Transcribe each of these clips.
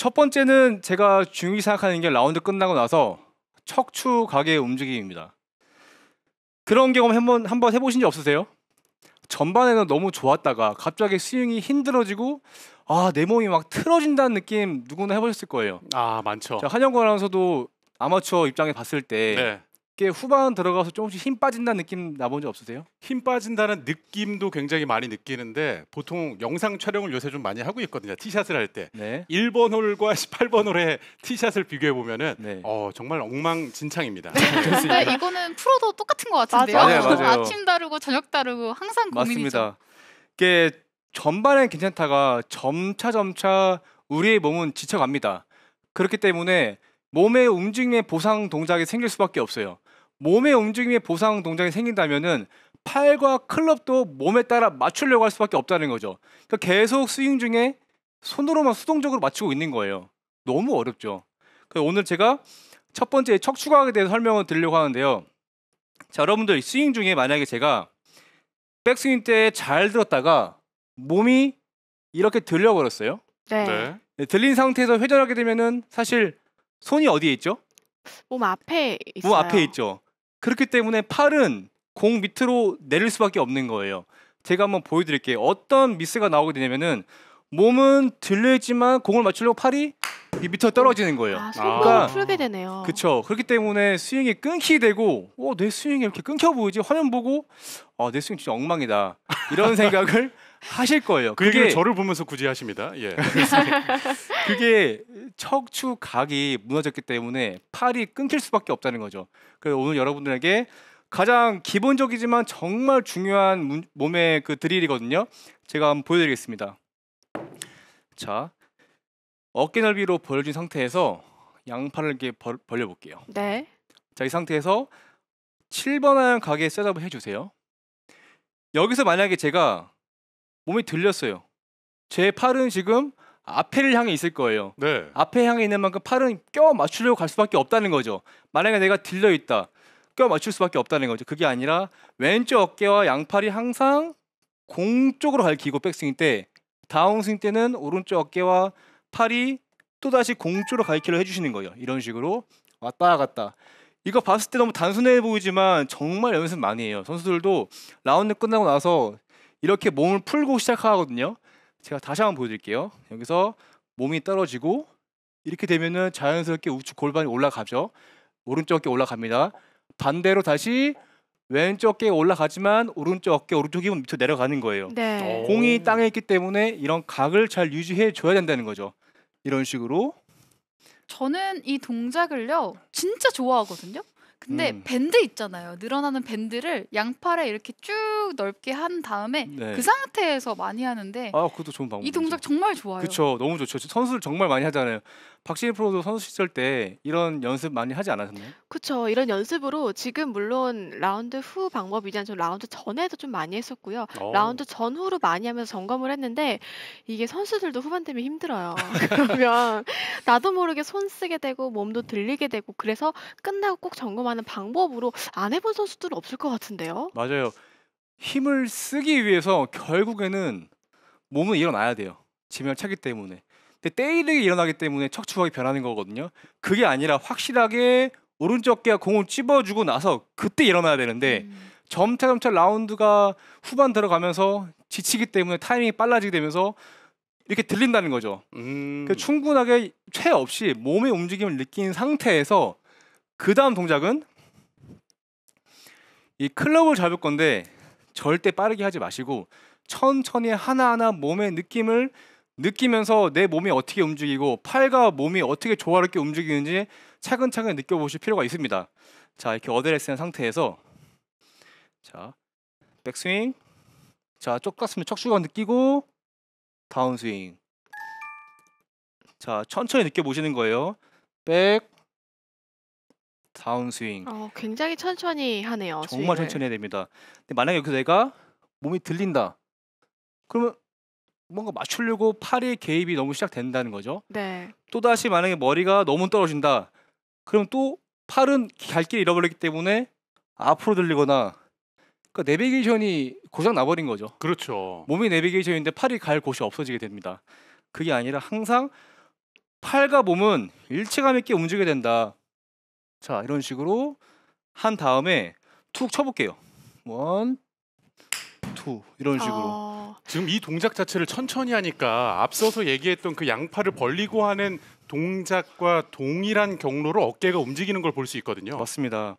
첫 번째는 제가 중요히 생각하는 게 라운드 끝나고 나서 척추 가게의 움직임입니다. 그런 경험 한번 한번 해보신 적 없으세요? 전반에는 너무 좋았다가 갑자기 스윙이 힘들어지고 아 내 몸이 막 틀어진다는 느낌 누구나 해보셨을 거예요. 아 많죠. 한영권 아나운서도 아마추어 입장에 봤을 때 네. 이게 후반 들어가서 조금씩 힘 빠진다는 느낌 나 본 적 없으세요? 힘 빠진다는 느낌도 굉장히 많이 느끼는데 보통 영상 촬영을 요새 좀 많이 하고 있거든요. 티샷을 할 때. 네. 1번 홀과 18번 홀의 티샷을 비교해 보면은 네. 어, 정말 엉망진창입니다. 네, 이거는 프로도 똑같은 것 같은데요. 맞아요. 맞아요. 아침 다르고 저녁 다르고 항상 고민이죠. 맞습니다. 이게 전반엔 괜찮다가 점차 점차 우리의 몸은 지쳐갑니다. 그렇기 때문에 몸의 움직임의 보상 동작이 생길 수밖에 없어요. 몸의 움직임의 보상 동작이 생긴다면은 팔과 클럽도 몸에 따라 맞추려고 할 수밖에 없다는 거죠. 그러니까 계속 스윙 중에 손으로만 수동적으로 맞추고 있는 거예요. 너무 어렵죠. 그래서 오늘 제가 첫 번째 척추과학에 대해서 설명을 드리려고 하는데요. 자, 여러분들 스윙 중에 만약에 제가 백스윙 때 잘 들었다가 몸이 이렇게 들려버렸어요. 네. 네. 네. 들린 상태에서 회전하게 되면은 사실 손이 어디에 있죠? 몸 앞에 있어요. 몸 앞에 있죠. 그렇기 때문에 팔은 공 밑으로 내릴 수밖에 없는 거예요. 제가 한번 보여드릴게요. 어떤 미스가 나오게 되냐면은 몸은 들려있지만 공을 맞추려고 팔이 비비터 떨어지는 거예요. 아, 그러니까 속도가 아. 풀게 되네요. 그렇죠. 그렇기 때문에 스윙이 끊기 되고 어, 내 스윙이 이렇게 끊겨 보이지? 화면 보고 어, 내 스윙 진짜 엉망이다. 이런 생각을 하실 거예요. 그 그게 저를 보면서 굳이 하십니다. 예. 그게 척추 각이 무너졌기 때문에 팔이 끊길 수밖에 없다는 거죠. 그래서 오늘 여러분들에게 가장 기본적이지만 정말 중요한 몸의 그 드릴이거든요. 제가 한번 보여드리겠습니다. 자, 어깨 넓이로 벌려진 상태에서 양팔을 이렇게 벌, 벌려볼게요. 네. 자, 이 상태에서 7번 하얀 가게 셋업을 해주세요. 여기서 만약에 제가 몸이 들렸어요. 제 팔은 지금 앞에를 향해 있을 거예요. 네. 앞에 향해 있는 만큼 팔은 껴 맞추려고 갈 수밖에 없다는 거죠. 만약에 내가 들려 있다. 껴 맞출 수밖에 없다는 거죠. 그게 아니라 왼쪽 어깨와 양팔이 항상 공 쪽으로 갈기고 백스윙 때 다운스윙 때는 오른쪽 어깨와 팔이 또다시 공주로 가리키를 해주시는 거예요. 이런 식으로 왔다 갔다. 이거 봤을 때 너무 단순해 보이지만 정말 연습 많이 해요. 선수들도 라운드 끝나고 나서 이렇게 몸을 풀고 시작하거든요. 제가 다시 한번 보여드릴게요. 여기서 몸이 떨어지고 이렇게 되면은 자연스럽게 우측 골반이 올라가죠. 오른쪽 어깨 올라갑니다. 반대로 다시 왼쪽 어깨 올라가지만 오른쪽 어깨 오른쪽이 밑으로 내려가는 거예요. 네. 공이 땅에 있기 때문에 이런 각을 잘 유지해 줘야 된다는 거죠. 이런 식으로 저는 이 동작을요 진짜 좋아하거든요. 근데 음. 밴드 있잖아요. 늘어나는 밴드를 양팔에 이렇게 쭉 넓게 한 다음에 네. 그 상태에서 많이 하는데 아 그것도 좋은 방법. 이 동작 정말 좋아요. 그쵸 너무 좋죠. 선수들 정말 많이 하잖아요. 박신일 프로도 선수 시절 때 이런 연습 많이 하지 않았셨나요 그쵸. 이런 연습으로 지금 물론 라운드 후 방법이지 않죠. 라운드 전에도 좀 많이 했었고요. 어. 라운드 전후로 많이 하면서 점검을 했는데 이게 선수들도 후반 되면 힘들어요. 그러면 나도 모르게 손 쓰게 되고 몸도 들리게 되고 그래서 끝나고 꼭 점검하는 방법으로 안 해본 선수들은 없을 것 같은데요. 맞아요. 힘을 쓰기 위해서 결국에는 몸은 일어나야 돼요. 지면 차기 때문에. 근데 때일이 일어나기 때문에 척추가 변하는 거거든요. 그게 아니라 확실하게 오른쪽 어가 공을 찝어주고 나서 그때 일어나야 되는데 음. 점차 점차 라운드가 후반 들어가면서 지치기 때문에 타이밍이 빨라지게 되면서 이렇게 들린다는 거죠. 음. 그 충분하게 최 없이 몸의 움직임을 느낀 상태에서 그 다음 동작은 이 클럽을 잡을 건데 절대 빠르게 하지 마시고 천천히 하나하나 몸의 느낌을 느끼면서 내 몸이 어떻게 움직이고 팔과 몸이 어떻게 조화롭게 움직이는지 차근차근 느껴보실 필요가 있습니다. 자 이렇게 어드레스한 상태에서 자 백스윙 자쪽같으면척추관 느끼고 다운스윙 자 천천히 느껴보시는 거예요. 백 다운스윙. 어, 굉장히 천천히 하네요. 정말 스윙을. 천천히 해야 됩니다. 근데 만약에 여기서 내가 몸이 들린다. 그러면 뭔가 맞추려고 팔의 개입이 너무 시작된다는 거죠. 네. 또 다시 만약에 머리가 너무 떨어진다. 그럼 또 팔은 갈 길 잃어버리기 때문에 앞으로 들리거나 그러니까 내비게이션이 고장 나버린 거죠. 그렇죠. 몸이 내비게이션인데 팔이 갈 곳이 없어지게 됩니다. 그게 아니라 항상 팔과 몸은 일체감 있게 움직여야 된다. 자 이런 식으로 한 다음에 툭 쳐볼게요. 원, 투 이런 식으로. 어... 지금 이 동작 자체를 천천히 하니까 앞서서 얘기했던 그 양팔을 벌리고 하는 동작과 동일한 경로로 어깨가 움직이는 걸 볼 수 있거든요. 맞습니다.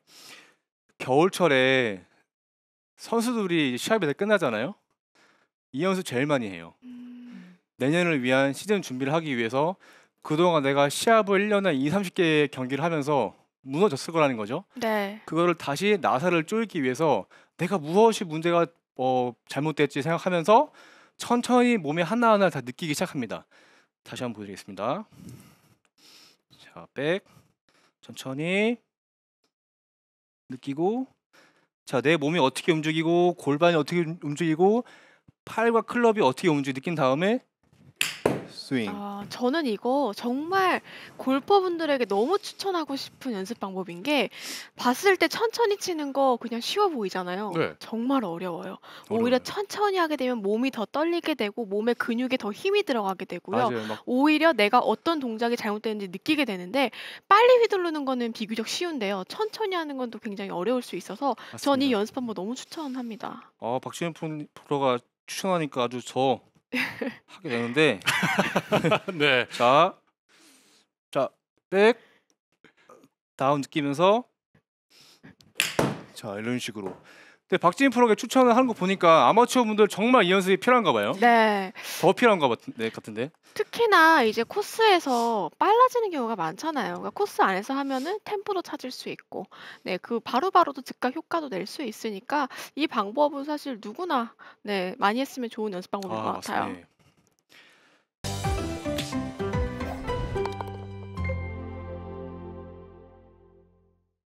겨울철에 선수들이 시합이 다 끝나잖아요. 이 연습 제일 많이 해요. 내년을 위한 시즌 준비를 하기 위해서 그동안 내가 시합을 1년에 2, 30개 경기를 하면서 무너졌을 거라는 거죠. 네. 그거를 다시 나사를 쪼이기 위해서 내가 무엇이 문제가 어, 잘못됐지 생각하면서 천천히 몸에 하나하나 다 느끼기 시작합니다. 다시 한번 보여드리겠습니다. 자, 백. 천천히 느끼고 자, 내 몸이 어떻게 움직이고 골반이 어떻게 움직이고 팔과 클럽이 어떻게 움직이 느낀 다음에 스윙. 아, 저는 이거 정말 골퍼분들에게 너무 추천하고 싶은 연습 방법인 게 봤을 때 천천히 치는 거 그냥 쉬워 보이잖아요. 네. 정말 어려워요. 오히려 어려워요. 천천히 하게 되면 몸이 더 떨리게 되고 몸의 근육에 더 힘이 들어가게 되고요. 맞아요. 막 오히려 내가 어떤 동작이 잘못됐는지 느끼게 되는데 빨리 휘두르는 거는 비교적 쉬운데요. 천천히 하는 건 또 굉장히 어려울 수 있어서 저는 이 연습 방법 너무 추천합니다. 아, 박지현 프로가 추천하니까 아주 저 하게 되는데 네. 자, 자, 백 다운 느끼면서 자 이런 식으로 근데 박지민 프로에게 추천을 하는 거 보니까 아마추어 분들 정말 이 연습이 필요한가 봐요. 네. 더 필요한 것같은 네, 같은데. 특히나 이제 코스에서 빨라지는 경우가 많잖아요. 그러니까 코스 안에서 하면은 템포도 찾을 수 있고, 네, 그 바로바로도 즉각 효과도 낼 수 있으니까 이 방법은 사실 누구나 네 많이 했으면 좋은 연습 방법인 아, 것 같아요. 네.